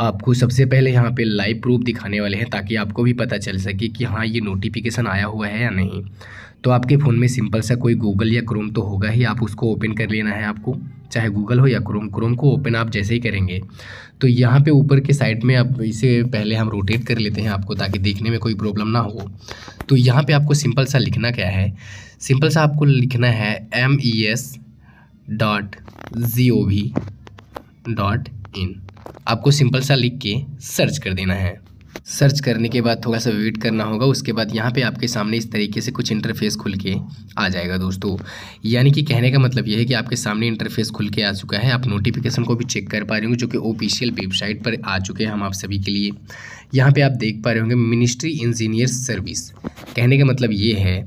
आपको सबसे पहले यहाँ पे लाइव प्रूफ दिखाने वाले हैं ताकि आपको भी पता चल सके कि हाँ ये नोटिफिकेशन आया हुआ है या नहीं तो आपके फ़ोन में सिंपल सा कोई गूगल या क्रोम तो होगा ही आप उसको ओपन कर लेना है आपको चाहे गूगल हो या क्रोम क्रोम को ओपन आप जैसे ही करेंगे तो यहाँ पे ऊपर के साइड में आप इसे पहले हम रोटेट कर लेते हैं आपको ताकि देखने में कोई प्रॉब्लम ना हो तो यहाँ पे आपको सिंपल सा लिखना क्या है सिंपल सा आपको लिखना है M E S dot G O V dot in आपको सिंपल सा लिख के सर्च कर देना है सर्च करने के बाद थोड़ा सा वेट करना होगा उसके बाद यहाँ पे आपके सामने इस तरीके से कुछ इंटरफेस खुल के आ जाएगा दोस्तों यानी कि कहने का मतलब यह है कि आपके सामने इंटरफेस खुल के आ चुका है आप नोटिफिकेशन को भी चेक कर पा रहे होंगे जो कि ऑफिशियल वेबसाइट पर आ चुके हैं हम आप सभी के लिए यहाँ पर आप देख पा रहे होंगे मिनिस्ट्री इंजीनियर सर्विस कहने का मतलब ये है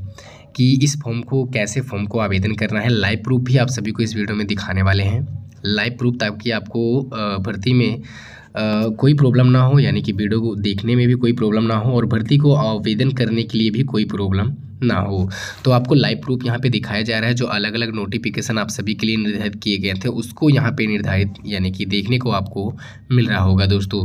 कि इस फॉर्म को कैसे फॉर्म को आवेदन करना है लाइव प्रूफ भी आप सभी को इस वीडियो में दिखाने वाले हैं लाइव प्रूफ ताकि आपको भर्ती में कोई प्रॉब्लम ना हो यानी कि वीडियो को देखने में भी कोई प्रॉब्लम ना हो और भर्ती को आवेदन करने के लिए भी कोई प्रॉब्लम ना हो तो आपको लाइव प्रूफ यहाँ पे दिखाया जा रहा है जो अलग अलग नोटिफिकेशन आप सभी के लिए निर्धारित किए गए थे उसको यहाँ पे निर्धारित यानी कि देखने को आपको मिल रहा होगा दोस्तों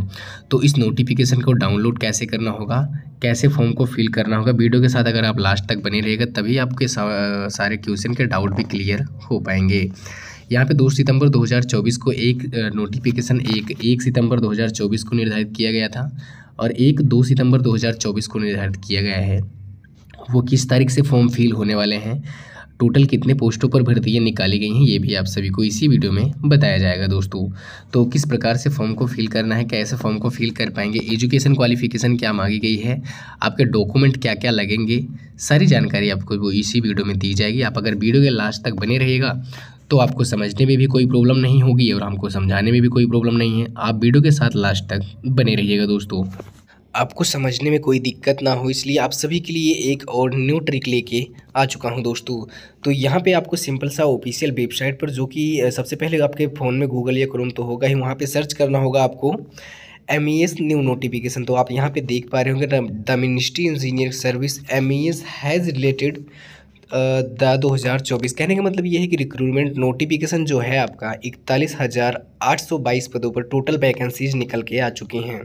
तो इस नोटिफिकेशन को डाउनलोड कैसे करना होगा कैसे फॉर्म को फिल करना होगा वीडियो के साथ अगर आप लास्ट तक बने रहेगा तभी आपके सारे क्वेश्चन के डाउट भी क्लियर हो पाएंगे यहाँ पे दो सितंबर 2024 को एक नोटिफिकेशन एक एक सितंबर 2024 को निर्धारित किया गया था और एक दो सितंबर 2024 को निर्धारित किया गया है वो किस तारीख से फॉर्म फिल होने वाले हैं टोटल कितने पोस्टों पर भर्तियाँ निकाली गई हैं ये भी आप सभी को इसी वीडियो में बताया जाएगा दोस्तों तो किस प्रकार से फॉर्म को फिल करना है कैसे फॉर्म को फिल कर पाएंगे एजुकेशन क्वालिफिकेशन क्या मांगी गई है आपके डॉक्यूमेंट क्या क्या लगेंगे सारी जानकारी आपको वो इसी वीडियो में दी जाएगी आप अगर वीडियो के लास्ट तक बने रहेगा तो आपको समझने में भी कोई प्रॉब्लम नहीं होगी और हमको समझाने में भी कोई प्रॉब्लम नहीं है आप वीडियो के साथ लास्ट तक बने रहिएगा दोस्तों आपको समझने में कोई दिक्कत ना हो इसलिए आप सभी के लिए एक और न्यू ट्रिक लेके आ चुका हूं दोस्तों तो यहाँ पे आपको सिंपल सा ऑफिशियल वेबसाइट पर जो कि सबसे पहले आपके फ़ोन में गूगल या क्रोम तो होगा ही वहाँ पे सर्च करना होगा आपको M E S new notification तो आप यहाँ पे देख पा रहे होंगे the ministry engineer service M E S has related 2024 दो हज़ार चौबीस कहने का मतलब ये है कि रिक्रूटमेंट नोटिफिकेशन जो है आपका इकतालीस हज़ार आठ सौ बाईस पदों पर टोटल वैकेंसीज निकल के आ चुकी हैं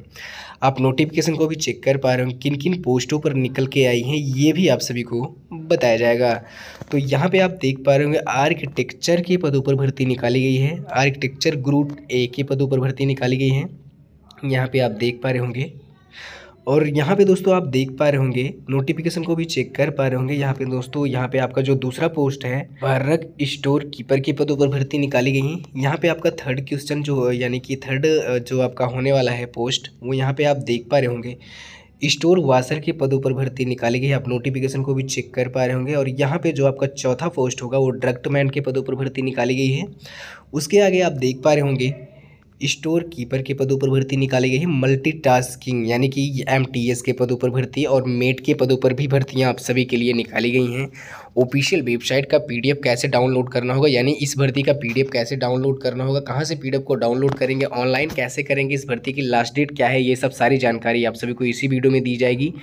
आप नोटिफिकेशन को भी चेक कर पा रहे हो किन किन पोस्टों पर निकल के आई हैं ये भी आप सभी को बताया जाएगा तो यहाँ पे आप देख पा रहे होंगे आर्किटेक्चर के पदों पर भर्ती निकाली गई है आर्किटेक्चर ग्रुप ए के पदों पर भर्ती निकाली गई है यहाँ पर आप देख पा रहे होंगे और यहाँ पे दोस्तों आप देख पा रहे होंगे नोटिफिकेशन को भी चेक कर पा रहे होंगे यहाँ पे दोस्तों यहाँ पे आपका जो दूसरा पोस्ट है वर्रक स्टोर कीपर के पदों पर भर्ती निकाली गई हैं यहाँ पे आपका थर्ड क्वेश्चन जो यानी कि थर्ड जो आपका होने वाला है पोस्ट वो यहाँ पे आप देख पा रहे होंगे स्टोर वासर के पदों पर भर्ती निकाली गई आप नोटिफिकेशन को भी चेक कर पा रहे होंगे और यहाँ पे जो आपका चौथा पोस्ट होगा वो मैन के पदों पर भर्ती निकाली गई है उसके आगे आप देख पा रहे होंगे स्टोर कीपर के पदों पर भर्ती निकाली गई है मल्टीटास्किंग यानी कि एमटीएस के पदों पर भर्ती और मेट के पदों पर भी भर्तियां आप सभी के लिए निकाली गई हैं ऑफिशियल वेबसाइट का पीडीएफ कैसे डाउनलोड करना होगा यानी इस भर्ती का पीडीएफ कैसे डाउनलोड करना होगा कहाँ से पीडीएफ को डाउनलोड करेंगे ऑनलाइन कैसे करेंगे इस भर्ती की लास्ट डेट क्या है ये सब सारी जानकारी आप सभी को इसी वीडियो में दी जाएगी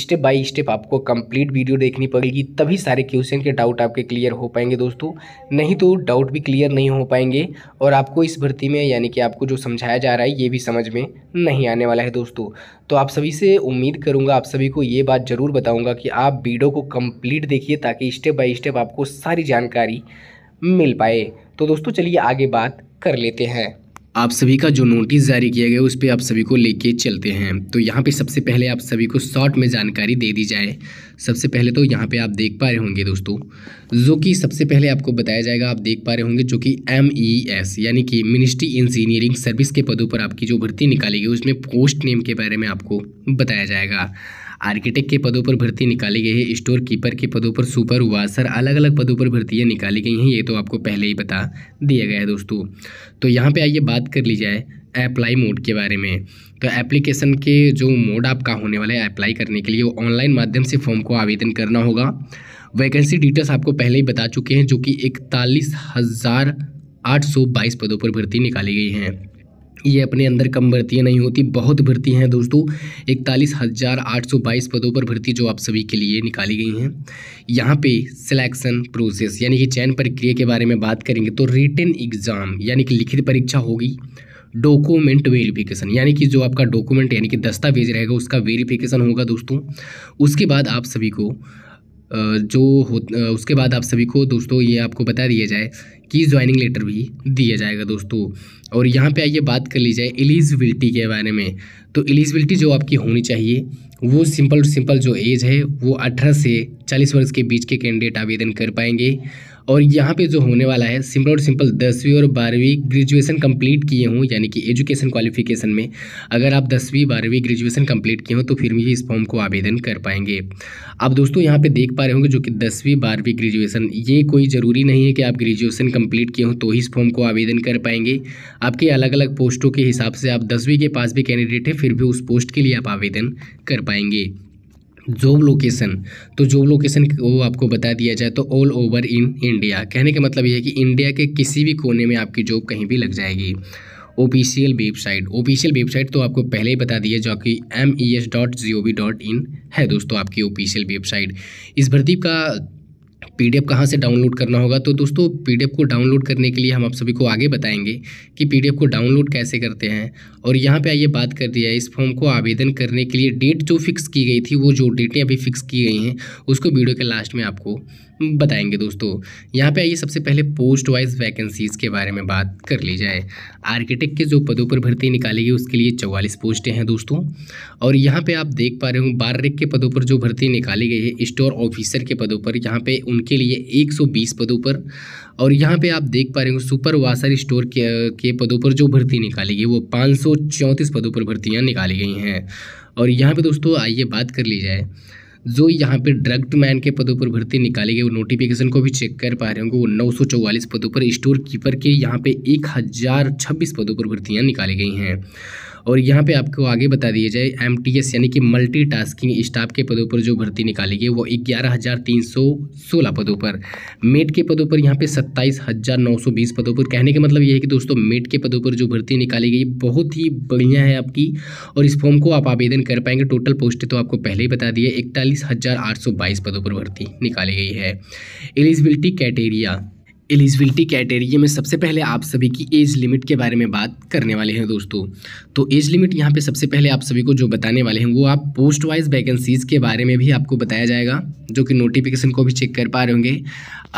स्टेप बाय स्टेप आपको कंप्लीट वीडियो देखनी पड़ेगी तभी सारे क्वेश्चन के डाउट आपके क्लियर हो पाएंगे दोस्तों नहीं तो डाउट भी क्लियर नहीं हो पाएंगे और आपको इस भर्ती में यानी कि आपको जो समझाया जा रहा है ये भी समझ में नहीं आने वाला है दोस्तों तो आप सभी से उम्मीद करूँगा आप सभी को ये बात ज़रूर बताऊँगा कि आप वीडियो को कंप्लीट देखिए ताकि स्टेप बाय स्टेप आपको सारी जानकारी मिल पाए तो दोस्तों चलिए आगे बात कर लेते हैं आप सभी का जो नोटिस जारी किया गया उस पर आप सभी को लेके चलते हैं तो यहाँ पे सबसे पहले आप सभी को शॉर्ट में जानकारी दे दी जाए सबसे पहले तो यहाँ पे आप देख पा रहे होंगे दोस्तों जो कि सबसे पहले आपको बताया जाएगा आप देख पा रहे होंगे जो कि एम ई एस यानी कि मिनिस्ट्री इंजीनियरिंग सर्विस के पदों पर आपकी जो भर्ती निकाली गई उसमें पोस्ट नेम के बारे में आपको बताया जाएगा आर्किटेक्ट के पदों पर भर्ती निकाली गई है स्टोर कीपर के पदों पर सुपर सुपरवाइजर अलग अलग पदों पर भर्तियाँ निकाली गई हैं ये तो आपको पहले ही बता दिया गया है दोस्तों तो यहाँ पे आइए बात कर ली जाए अप्लाई मोड के बारे में तो एप्लीकेशन के जो मोड आपका होने वाला है अप्लाई करने के लिए वो ऑनलाइन माध्यम से फॉर्म को आवेदन करना होगा वैकेंसी डिटेल्स आपको पहले ही बता चुके हैं जो कि इकतालीस हज़ार आठ सौ बाईस पदों पर भर्ती निकाली गई हैं ये अपने अंदर कम भर्तियाँ नहीं होती बहुत भर्ती हैं दोस्तों इकतालीस हज़ार आठ सौ बाईस पदों पर भर्ती जो आप सभी के लिए निकाली गई हैं यहाँ पे सिलेक्शन प्रोसेस यानी कि चयन प्रक्रिया के बारे में बात करेंगे तो रिटर्न एग्ज़ाम यानी कि लिखित परीक्षा होगी डॉक्यूमेंट वेरिफिकेशन यानी कि जो आपका डॉक्यूमेंट यानी कि दस्तावेज रहेगा उसका वेरिफिकेशन होगा दोस्तों उसके बाद आप सभी को जो हो उसके बाद आप सभी को दोस्तों ये आपको बता दिया जाए कि ज्वाइनिंग लेटर भी दिया जाएगा दोस्तों और यहाँ पे आइए बात कर ली जाए एलिजिबिलिटी के बारे में तो एलिजिबिलिटी जो आपकी होनी चाहिए वो सिंपल सिंपल जो एज है वो अठारह से चालीस वर्ष के बीच के कैंडिडेट आवेदन कर पाएंगे और यहाँ पे जो होने वाला है सिंपल और सिंपल दसवीं और बारहवीं ग्रेजुएशन कंप्लीट किए हूँ यानी कि एजुकेशन क्वालिफिकेशन में अगर आप दसवीं बारहवीं ग्रेजुएशन कंप्लीट किए हों तो फिर भी इस फॉर्म को आवेदन कर पाएंगे आप दोस्तों यहाँ पे देख पा रहे होंगे जो कि दसवीं बारहवीं ग्रेजुएशन ये कोई ज़रूरी नहीं है कि आप ग्रेजुएशन कम्प्लीट किए हों तो ही इस फॉर्म को आवेदन कर पाएंगे आपके अलग अलग पोस्टों के हिसाब से आप दसवीं के पास भी कैंडिडेट हैं फिर भी उस पोस्ट के लिए आप आवेदन कर पाएंगे जॉब लोकेशन तो जॉब लोकेशन को आपको बता दिया जाए तो ऑल ओवर इन इंडिया कहने का मतलब ये है कि इंडिया के किसी भी कोने में आपकी जॉब कहीं भी लग जाएगी ऑफिशियल वेबसाइट ऑफिशियल वेबसाइट तो आपको पहले ही बता दिया जो कि M E S dot G O V dot in है दोस्तों आपकी ऑफिशियल वेबसाइट इस भर्ती का पीडीएफ कहाँ से डाउनलोड करना होगा तो दोस्तों पीडीएफ को डाउनलोड करने के लिए हम आप सभी को आगे बताएंगे कि पीडीएफ को डाउनलोड कैसे करते हैं और यहाँ पे आइए बात कर दिया है इस फॉर्म को आवेदन करने के लिए डेट जो फिक्स की गई थी वो जो डेटें अभी फिक्स की गई हैं उसको वीडियो के लास्ट में आपको बताएंगे दोस्तों यहाँ पे आइए सबसे पहले पोस्ट वाइज वैकेंसीज़ के बारे में बात कर ली जाए आर्किटेक्ट के जो पदों पर भर्ती निकाली गई उसके लिए चौवालीस पोस्टें हैं दोस्तों और यहाँ पे आप देख पा रहे हो बार के पदों पर जो भर्ती निकाली गई है स्टोर ऑफिसर के पदों पर यहाँ पे उनके लिए 120 पदों पर और यहाँ पे आप देख पा रहे हो सुपरवासर स्टोर के, के पदों पर जो भर्ती निकाली गई वो पाँच पदों पर भर्तियाँ निकाली गई हैं और यहाँ पर दोस्तों आइए बात कर ली जाए जो यहाँ पर ड्रग्ड मैन के पदों पर भर्ती निकाली गई वो नोटिफिकेशन को भी चेक कर पा रहे होंगे वो नौ सौ चौवालीस पदों पर स्टोर कीपर के यहाँ पे एक हज़ार छब्बीस पदों पर भर्तियाँ निकाली गई हैं और यहाँ पे आपको आगे बता दिया जाए एम यानी कि मल्टी स्टाफ के पदों पर जो भर्ती निकाली गई वो ग्यारह हज़ार तीन सौ सोलह पदों पर मेट के पदों पर यहाँ पे सत्ताईस हज़ार नौ सौ बीस पदों पर कहने का मतलब ये है कि दोस्तों मेट के पदों पर जो भर्ती निकाली गई बहुत ही बढ़िया है आपकी और इस फॉर्म को आप आवेदन कर पाएंगे टोटल पोस्ट तो आपको पहले ही बता दिए इकतालीस हज़ार आठ सौ बाईस पदों पर भर्ती निकाली गई है एलिजिबिलिटी क्राइटेरिया एलिजिबिलिटी कैटेगरी में सबसे पहले आप सभी की एज लिमिट के बारे में बात करने वाले हैं दोस्तों तो एज लिमिट यहाँ पे सबसे पहले आप सभी को जो बताने वाले हैं वो आप पोस्ट वाइज वैकेंसीज़ के बारे में भी आपको बताया जाएगा जो कि नोटिफिकेशन को भी चेक कर पा रहे होंगे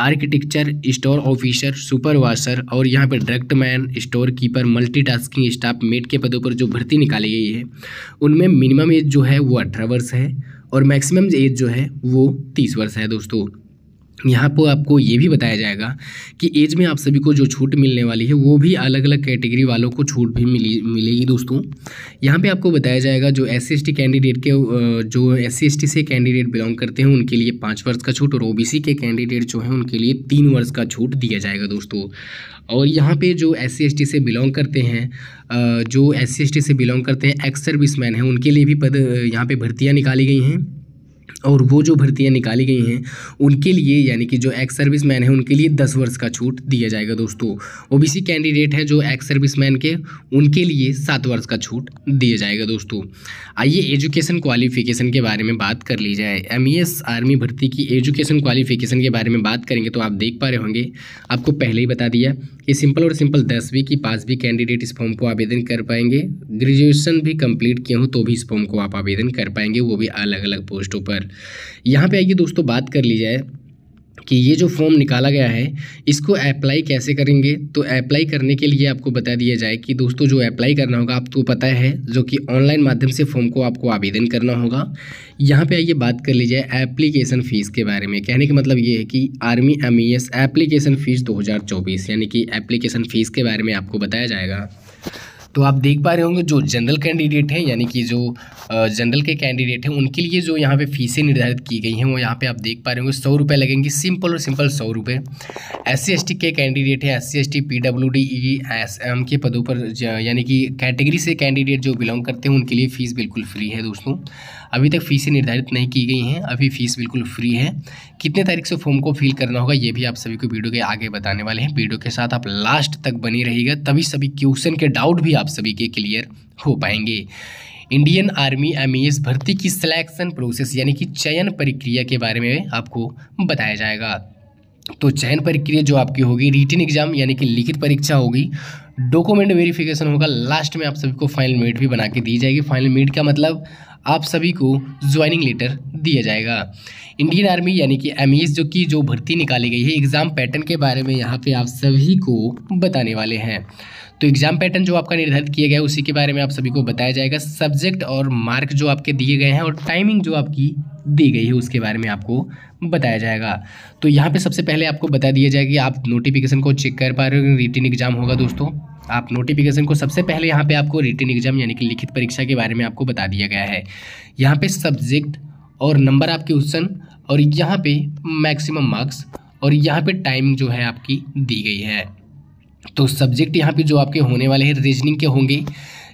आर्किटेक्चर स्टोर ऑफिसर सुपरवाइजर और यहाँ पर direct man store keeper multitasking staff mate के पदों पर जो भर्ती निकाली गई है उनमें मिनिमम एज जो है वो अठारह वर्ष है और मैक्सिमम एज जो है वो तीस वर्ष है दोस्तों यहाँ पर आपको ये भी बताया जाएगा कि एज में आप सभी को जो छूट मिलने वाली है वो भी अलग अलग कैटेगरी वालों को छूट भी मिली मिलेगी दोस्तों यहाँ पे आपको बताया जाएगा जो एस सी कैंडिडेट के जो एस सी से कैंडिडेट बिलोंग करते हैं उनके लिए पाँच वर्ष का छूट और ओ के कैंडिडेट जो हैं उनके लिए तीन वर्ष का छूट दिया जाएगा दोस्तों और यहाँ पर जो एस सी से बिलोंग करते हैं जो एस सी से बिलोंग करते हैं एक्स सर्विस मैन हैं उनके लिए भी पद यहाँ पर भर्तियाँ निकाली गई हैं और वो जो भर्तियाँ निकाली गई हैं उनके लिए यानी कि जो एक्स सर्विस मैन है उनके लिए दस वर्ष का छूट दिया जाएगा दोस्तों ओबीसी कैंडिडेट हैं जो एक्स सर्विस मैन के उनके लिए सात वर्ष का छूट दिया जाएगा दोस्तों आइए एजुकेशन क्वालिफिकेशन के बारे में बात कर ली जाए एम आर्मी e भर्ती की एजुकेशन क्वालिफिकेशन के बारे में बात करेंगे तो आप देख पा रहे होंगे आपको पहले ही बता दिया कि सिंपल और सिंपल दसवीं की पास भी कैंडिडेट इस फॉर्म को आवेदन कर पाएंगे ग्रेजुएशन भी कंप्लीट किए हों तो भी इस फॉर्म को आप आवेदन कर पाएंगे वो भी अलग अलग पोस्टों पर यहाँ पे आइए दोस्तों बात कर ली जाए कि ये जो फॉर्म निकाला गया है इसको अप्लाई कैसे करेंगे तो अप्लाई करने के लिए आपको बता दिया जाए कि दोस्तों जो अप्लाई करना होगा आपको पता है जो कि ऑनलाइन माध्यम से फॉर्म को आपको आवेदन करना होगा यहाँ पे आइए बात कर ली जाए एप्लीकेशन फ़ीस के बारे में कहने का मतलब ये है कि आर्मी एम एप्लीकेशन फ़ीस दो यानी कि एप्लीकेशन फ़ीस के बारे में आपको बताया जाएगा तो आप देख पा रहे होंगे जो जनरल कैंडिडेट हैं यानी कि जो जनरल के कैंडिडेट हैं उनके लिए जो यहाँ पे फ़ीसें निर्धारित की गई हैं वो यहाँ पे आप देख पा रहे होंगे सौ रुपये लगेंगे सिंपल और सिंपल सौ रुपये एस सी एस टी के कैंडिडेट हैं S C S T P W D E S M के पदों पर यानी कि कैटेगरी से कैंडिडेट जो बिलोंग करते हैं उनके लिए फ़ीस बिल्कुल फ्री है दोस्तों अभी तक फ़ीसें निर्धारित नहीं की गई हैं अभी फ़ीस बिल्कुल फ्री है कितने तारीख से फॉर्म को फिल करना होगा ये भी आप सभी को वीडियो के आगे बताने वाले हैं वीडियो के साथ आप लास्ट तक बनी रहेगा तभी सभी क्वेश्चन के डाउट भी आप सभी के क्लियर हो पाएंगे इंडियन आर्मी एम भर्ती की सिलेक्शन प्रोसेस यानी कि चयन प्रक्रिया के बारे में आपको बताया जाएगा तो चयन प्रक्रिया जो आपकी होगी रिटर्न एग्जाम यानी कि लिखित परीक्षा होगी डॉक्यूमेंट वेरिफिकेशन होगा लास्ट में आप सभी को फाइनल मीट भी बना के दी जाएगी फाइनल मीट का मतलब आप सभी को ज्वाइनिंग लेटर दिया जाएगा इंडियन आर्मी यानी कि एम e जो कि जो भर्ती निकाली गई है एग्ज़ाम पैटर्न के बारे में यहाँ पे आप सभी को बताने वाले हैं तो एग्ज़ाम पैटर्न जो आपका निर्धारित किया गया है उसी के बारे में आप सभी को बताया जाएगा सब्जेक्ट और मार्क जो आपके दिए गए हैं और टाइमिंग जो आपकी दी गई है उसके बारे में आपको बताया जाएगा तो यहाँ पे सबसे पहले आपको बता दिया जाएगा कि आप नोटिफिकेशन को चेक कर पा रहे हो रिटिन एग्ज़ाम होगा दोस्तों आप नोटिफिकेशन को सबसे पहले यहाँ पे आपको रिटर्न एग्जाम यानी कि लिखित परीक्षा के बारे में आपको बता दिया गया है यहाँ पे सब्जेक्ट और नंबर आपके क्वेश्चन और यहाँ पे मैक्सिमम मार्क्स और यहाँ पे टाइम जो है आपकी दी गई है तो सब्जेक्ट यहाँ पे जो आपके होने वाले हैं रीजनिंग के होंगे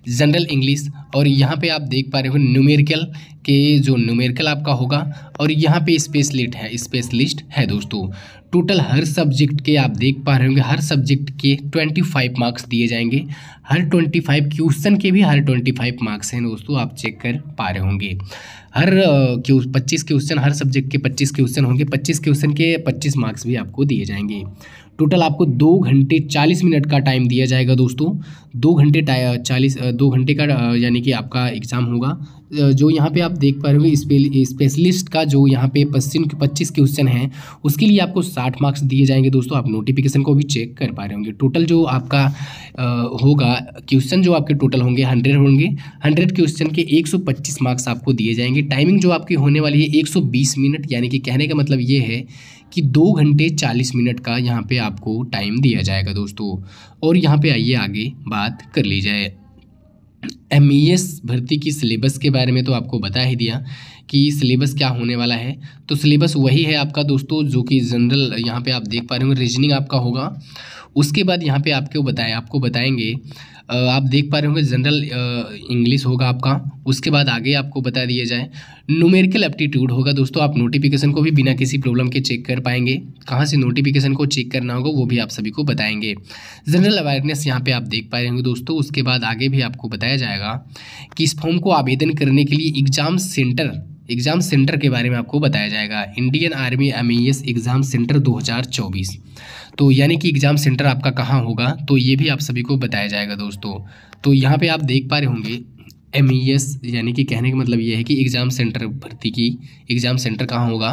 जनरल इंग्लिश और यहाँ पे आप देख पा रहे हो न्यूमेरिकल के जो न्यूमेरिकल आपका होगा और यहाँ पे स्पेस लिस्ट है स्पेस लिस्ट है दोस्तों टोटल हर सब्जेक्ट के आप देख पा रहे होंगे हर सब्जेक्ट के ट्वेंटी फाइव मार्क्स दिए जाएंगे हर ट्वेंटी फाइव क्वेश्चन के भी हर ट्वेंटी फाइव मार्क्स हैं दोस्तों आप चेक कर पा रहे होंगे हर क्यू पच्चीस क्वेश्चन हर सब्जेक्ट के पच्चीस क्वेश्चन होंगे पच्चीस क्वेश्चन के पच्चीस मार्क्स भी आपको दिए जाएंगे टोटल आपको दो घंटे चालीस मिनट का टाइम दिया जाएगा दोस्तों दो घंटे चालीस दो घंटे का यानी कि आपका एग्ज़ाम होगा जो यहाँ पे आप देख पा रहे हो स्पेशलिस्ट का जो यहाँ पे पश्चिम पच्चीस क्वेश्चन हैं उसके लिए आपको साठ मार्क्स दिए जाएंगे दोस्तों आप नोटिफिकेशन को भी चेक कर पा रहे होंगे टोटल जो आपका होगा क्वेश्चन जो आपके टोटल होंगे हंड्रेड होंगे हंड्रेड क्वेश्चन के एक सौ पच्चीस मार्क्स आपको दिए जाएंगे टाइमिंग जो आपकी होने वाली है एक सौ बीस मिनट यानी कि कहने का मतलब ये है कि दो घंटे चालीस मिनट का यहाँ पे आपको टाइम दिया जाएगा दोस्तों और यहाँ पे आइए आगे बात कर ली जाए एम e भर्ती की सिलेबस के बारे में तो आपको बता ही दिया कि सिलेबस क्या होने वाला है तो सिलेबस वही है आपका दोस्तों जो कि जनरल यहाँ पे आप देख पा रहे होंगे रीजनिंग आपका होगा उसके बाद यहाँ पे आपको बताए आपको बताएंगे आप देख पा रहे होंगे जनरल इंग्लिश होगा आपका उसके बाद आगे आपको बता दिया जाए न्यूमेरिकल एप्टीट्यूड होगा दोस्तों आप नोटिफिकेशन को भी बिना किसी प्रॉब्लम के चेक कर पाएंगे कहाँ से नोटिफिकेशन को चेक करना होगा वो भी आप सभी को बताएंगे जनरल अवेयरनेस यहाँ पे आप देख पा रहे होंगे दोस्तों उसके बाद आगे भी आपको बताया जाएगा कि इस फॉर्म को आवेदन करने के लिए एग्जाम सेंटर एग्ज़ाम सेंटर के बारे में आपको बताया जाएगा Indian army M exam centre दो तो यानी कि एग्ज़ाम सेंटर आपका कहाँ होगा तो ये भी आप सभी को बताया जाएगा दोस्तों तो यहाँ पे आप देख पा रहे होंगे एम e यानी कि कहने का मतलब ये है कि एग्ज़ाम सेंटर भर्ती की एग्ज़ाम सेंटर कहाँ होगा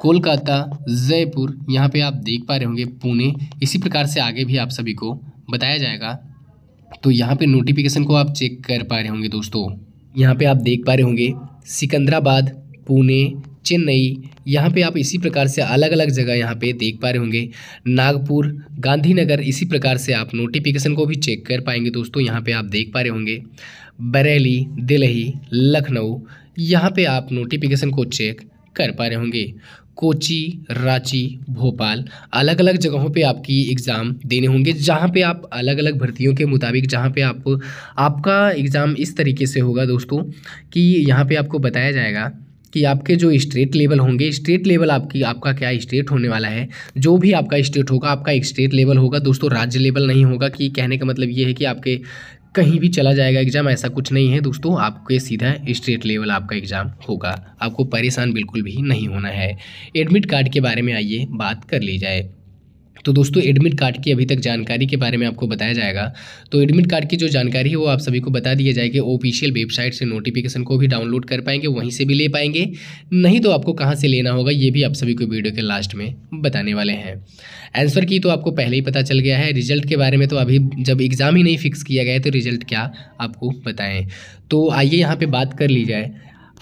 कोलकाता जयपुर यहाँ पे आप देख पा रहे होंगे पुणे इसी प्रकार से आगे भी आप सभी को बताया जाएगा तो यहाँ पे नोटिफिकेशन को आप चेक कर पा रहे होंगे दोस्तों यहाँ पे आप देख पा रहे होंगे सिकंदराबाद पुणे चेन्नई यहाँ पे आप इसी प्रकार से अलग अलग जगह यहाँ पे देख पा रहे होंगे नागपुर गांधीनगर इसी प्रकार से आप नोटिफिकेशन को भी चेक कर पाएंगे दोस्तों यहाँ पे आप देख पा रहे होंगे बरेली दिल्ली लखनऊ यहाँ पे आप नोटिफिकेशन को चेक कर पा रहे होंगे कोची रांची भोपाल अलग अलग जगहों पे आपकी एग्ज़ाम देने होंगे जहाँ पे आप अलग अलग भर्तियों के मुताबिक जहाँ पे आप आपका एग्ज़ाम इस तरीके से होगा दोस्तों कि यहाँ पे आपको बताया जाएगा कि आपके जो स्टेट लेवल होंगे स्टेट लेवल आपकी आपका क्या स्टेट होने वाला है जो भी आपका स्टेट होगा आपका एक स्टेट लेवल होगा दोस्तों राज्य लेवल नहीं होगा कि कहने का मतलब ये है कि आपके कहीं भी चला जाएगा एग्ज़ाम ऐसा कुछ नहीं है दोस्तों आपके सीधा स्टेट लेवल आपका एग्ज़ाम होगा आपको परेशान बिल्कुल भी नहीं होना है एडमिट कार्ड के बारे में आइए बात कर ली जाए तो दोस्तों एडमिट कार्ड की अभी तक जानकारी के बारे में आपको बताया जाएगा तो एडमिट कार्ड की जो जानकारी है वो आप सभी को बता दिया जाएगी ऑफिशियल वेबसाइट से नोटिफिकेशन को भी डाउनलोड कर पाएंगे वहीं से भी ले पाएंगे नहीं तो आपको कहाँ से लेना होगा ये भी आप सभी को वीडियो के लास्ट में बताने वाले हैं आंसर की तो आपको पहले ही पता चल गया है रिजल्ट के बारे में तो अभी जब एग्ज़ाम ही नहीं फिक्स किया गया है तो रिजल्ट क्या आपको बताएं तो आइए यहाँ पर बात कर ली जाए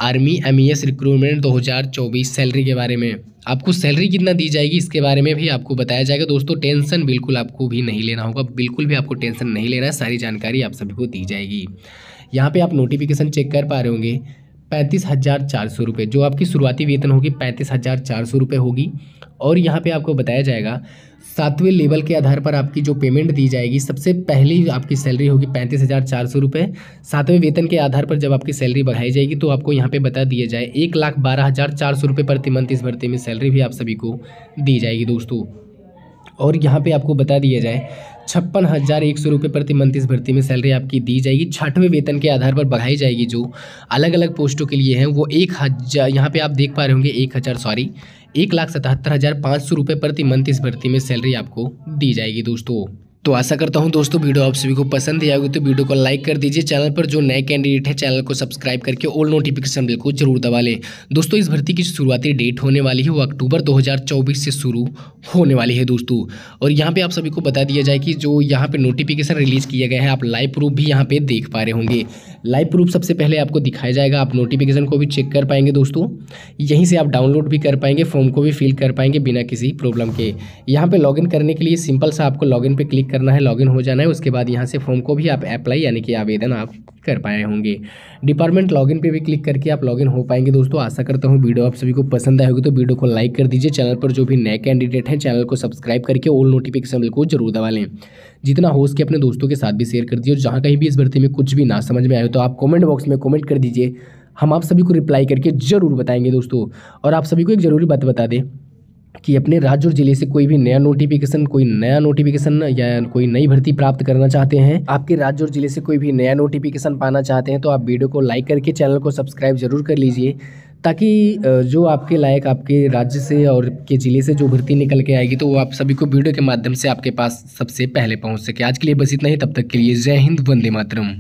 army M e recruitment 2024 salary के बारे में आपको सैलरी कितना दी जाएगी इसके बारे में भी आपको बताया जाएगा दोस्तों टेंशन बिल्कुल आपको भी नहीं लेना होगा बिल्कुल भी आपको टेंशन नहीं लेना है सारी जानकारी आप सभी को दी जाएगी यहाँ पे आप नोटिफिकेशन चेक कर पा रहे होंगे पैंतीस हज़ार चार सौ रुपये जो आपकी शुरुआती वेतन होगी पैंतीस हज़ार चार सौ रुपये होगी और यहाँ पे आपको बताया जाएगा सातवें लेवल के आधार पर आपकी जो पेमेंट दी जाएगी सबसे पहली आपकी सैलरी होगी पैंतीस हज़ार चार सौ रुपये सातवें वेतन के आधार पर जब आपकी सैलरी बढ़ाई जाएगी तो आपको यहाँ पे बता दिया जाए एक लाख बारह हज़ार चार सौ रुपये प्रति मंथ इस भर्ती में सैलरी भी आप सभी को दी जाएगी दोस्तों और यहाँ पे आपको बता दिया जाए छप्पन हज़ार एक सौ रुपये प्रति मंथ इस भर्ती में सैलरी आपकी दी जाएगी छठवें वेतन के आधार पर बढ़ाई जाएगी जो अलग अलग पोस्टों के लिए हैं वो एक हज़ार यहाँ पर आप देख पा रहे होंगे एक हज़ार सॉरी एक लाख सतहत्तर हज़ार पाँच सौ रुपये प्रति मंथ इस भर्ती में सैलरी आपको दी जाएगी दोस्तों तो आशा करता हूँ दोस्तों वीडियो आप सभी को पसंद आया होगी तो वीडियो को लाइक कर दीजिए चैनल पर जो नए कैंडिडेट है चैनल को सब्सक्राइब करके ऑल नोटिफिकेशन बिल को जरूर दबा लें दोस्तों इस भर्ती की शुरुआती डेट होने वाली है वो अक्टूबर 2024 से शुरू होने वाली है दोस्तों और यहाँ पर आप सभी को बता दिया जाए कि जो यहाँ पर नोटिफिकेशन रिलीज़ किया गया है आप लाइव प्रूफ भी यहाँ पर देख पा रहे होंगे लाइव प्रूफ सबसे पहले आपको दिखाया जाएगा आप नोटिफिकेशन को भी चेक कर पाएंगे दोस्तों यहीं से आप डाउनलोड भी कर पाएंगे फॉर्म को भी फिल कर पाएंगे बिना किसी प्रॉब्लम के यहाँ पर लॉग करने के लिए सिंपल सा आपको लॉगिन पे क्लिक करना है लॉगिन हो जाना है उसके बाद यहाँ से फॉर्म को भी आप अप्लाई यानी कि आवेदन आप कर पाए होंगे डिपार्टमेंट लॉगिन पे भी क्लिक करके आप लॉगिन हो पाएंगे दोस्तों आशा करता हूँ वीडियो आप सभी को पसंद आए होगी तो वीडियो को लाइक कर दीजिए चैनल पर जो भी नए कैंडिडेट हैं चैनल को सब्सक्राइब करके ओल नोटिफिकेशन बिल को जरूर दबा लें जितना हो उसके अपने दोस्तों के साथ भी शेयर कर दीजिए और जहाँ कहीं भी इस भर्ती में कुछ भी ना समझ में आए तो आप कॉमेंट बॉक्स में कॉमेंट कर दीजिए हम आप सभी को रिप्लाई करके ज़रूर बताएंगे दोस्तों और आप सभी को एक ज़रूरी बात बता दें कि अपने राज्य और जिले से कोई भी नया नोटिफिकेशन कोई नया नोटिफिकेशन या कोई नई भर्ती प्राप्त करना चाहते हैं आपके राज्य और जिले से कोई भी नया नोटिफिकेशन पाना चाहते हैं तो आप वीडियो को लाइक करके चैनल को सब्सक्राइब जरूर कर लीजिए ताकि जो आपके लायक आपके राज्य से और के ज़िले से जो भर्ती निकल के आएगी तो वो आप सभी को वीडियो के माध्यम से आपके पास सबसे पहले पहुंच सके आज के लिए बस इतना ही तब तक के लिए जय हिंद वंदे मातरम